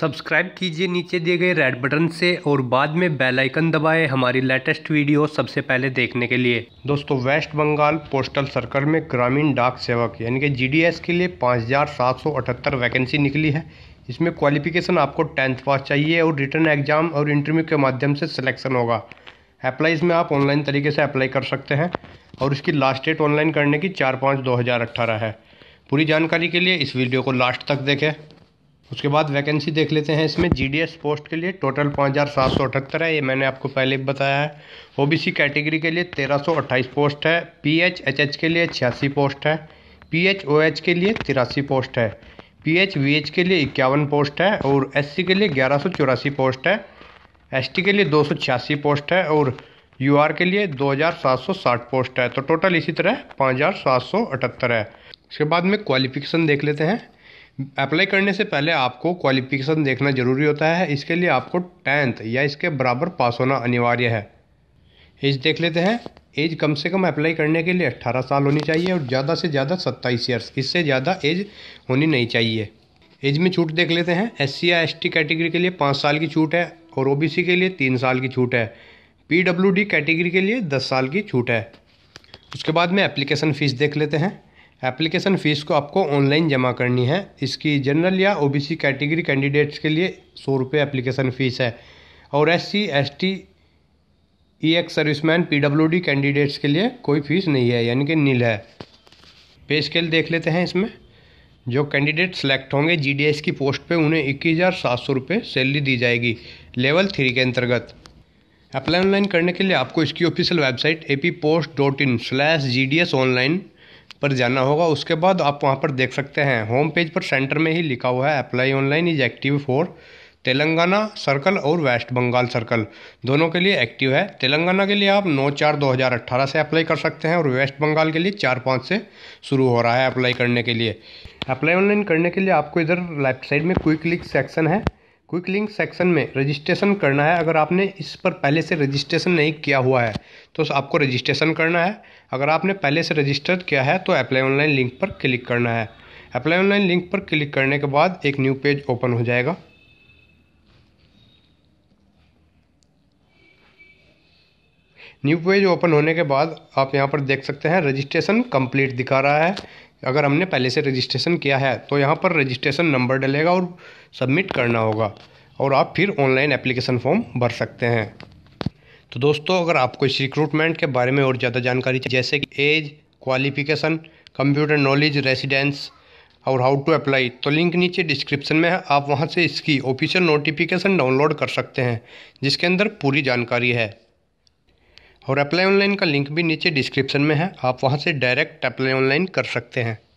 subscribe कीजिए नीचे दिए गए रेड बटन से और बाद में बेल आइकन दबाएं हमारी लेटेस्ट वीडियो सबसे पहले देखने के लिए दोस्तों वेस्ट बंगाल पोस्टल सर्कल में ग्रामीण डाक सेवक यानी कि जीडीएस के लिए पाँच हज़ार सात सौ अठहत्तर वैकेंसी निकली है इसमें क्वालिफिकेशन आपको टेंथ पास चाहिए और रिटर्न एग्जाम और इंटरव्यू के माध्यम से सिलेक्शन होगा अप्लाई इसमें आप ऑनलाइन तरीके से अप्लाई कर सकते हैं और इसकी लास्ट डेट ऑनलाइन करने की चार पाँच दो हज़ार अट्ठारह है पूरी जानकारी के लिए इस वीडियो को लास्ट तक देखें उसके बाद वैकेंसी देख लेते हैं इसमें जीडीएस पोस्ट के लिए टोटल पाँच हज़ार सात सौ अठहत्तर है ये मैंने आपको पहले बताया है ओबीसी कैटेगरी के लिए तेरह सौ पोस्ट है पीएच एचएच के लिए छियासी पोस्ट है पीएच ओएच के लिए तिरासी पोस्ट है पीएच वीएच के लिए इक्यावन पोस्ट है और एससी के लिए ग्यारह सौ चौरासी पोस्ट है एसटी के लिए दो सौ छियासी पोस्ट है और यू के लिए दो हज़ार सात सौ साठ पोस्ट है तो टोटल इसी तरह पाँच हज़ार सात सौ अठहत्तर है उसके बाद में क्वालिफिकेशन देख लेते हैं अप्लाई करने से पहले आपको क्वालिफिकेशन देखना ज़रूरी होता है इसके लिए आपको टेंथ या इसके बराबर पास होना अनिवार्य है एज देख लेते हैं एज कम से कम अप्लाई करने के लिए 18 साल होनी चाहिए और ज़्यादा से ज़्यादा 27 ईयर्स इससे ज़्यादा एज होनी नहीं चाहिए एज में छूट देख लेते हैं एस सी या एस टी कैटेगरी के लिए पाँच साल की छूट है और ओ बी सी के लिए तीन साल की छूट है पी डब्ल्यू डी कैटेगरी के लिए दस साल की छूट है उसके बाद में एप्लीकेशन फ़ीस देख लेते हैं एप्लीकेशन फ़ीस को आपको ऑनलाइन जमा करनी है इसकी जनरल या ओबीसी कैटेगरी कैंडिडेट्स के लिए सौ रुपये एप्लीकेशन फ़ीस है और S C S T E ex serviceman P W D candidates के लिए कोई फ़ीस नहीं है यानी कि नील है पे स्केल देख लेते हैं इसमें जो कैंडिडेट सेलेक्ट होंगे जी की पोस्ट पर उन्हें इक्कीस हज़ार सात सौ रुपये सैलरी दी जाएगी लेवल थ्री के अंतर्गत अप्लाई ऑनलाइन करने के लिए आपको इसकी official website A P post dot in slash G D S online पर जाना होगा उसके बाद आप वहाँ पर देख सकते हैं होम पेज पर सेंटर में ही लिखा हुआ है apply online is active for Telangana circle और वेस्ट बंगाल सर्कल दोनों के लिए एक्टिव है तेलंगाना के लिए आप 9 चार 2018 से अप्लाई कर सकते हैं और वेस्ट बंगाल के लिए चार पाँच से शुरू हो रहा है अप्लाई करने के लिए अप्लाई ऑनलाइन करने के लिए आपको इधर लेफ्ट साइड में क्विक लिंक सेक्शन है क्विक लिंक सेक्शन में रजिस्ट्रेशन करना है अगर आपने इस पर पहले से रजिस्ट्रेशन नहीं किया हुआ है तो आपको रजिस्ट्रेशन करना है अगर आपने पहले से रजिस्टर किया है तो अप्लाई ऑनलाइन लिंक पर क्लिक करना है अप्लाई ऑनलाइन लिंक पर क्लिक करने के बाद एक न्यू पेज ओपन हो जाएगा न्यू पेज ओपन होने के बाद आप यहाँ पर देख सकते हैं रजिस्ट्रेशन कंप्लीट दिखा रहा है अगर हमने पहले से रजिस्ट्रेशन किया है तो यहाँ पर रजिस्ट्रेशन नंबर डलेगा और सबमिट करना होगा और आप फिर ऑनलाइन एप्लीकेशन फॉर्म भर सकते हैं तो दोस्तों अगर आपको इस रिक्रूटमेंट के बारे में और ज़्यादा जानकारी चाहिए जैसे कि age qualification computer knowledge residence और हाउ टू अप्लाई तो लिंक नीचे डिस्क्रिप्शन में है आप वहां से इसकी ऑफिशियल नोटिफिकेशन डाउनलोड कर सकते हैं जिसके अंदर पूरी जानकारी है और अप्लाई ऑनलाइन का लिंक भी नीचे डिस्क्रिप्शन में है आप वहाँ से डायरेक्ट अप्लाई ऑनलाइन कर सकते हैं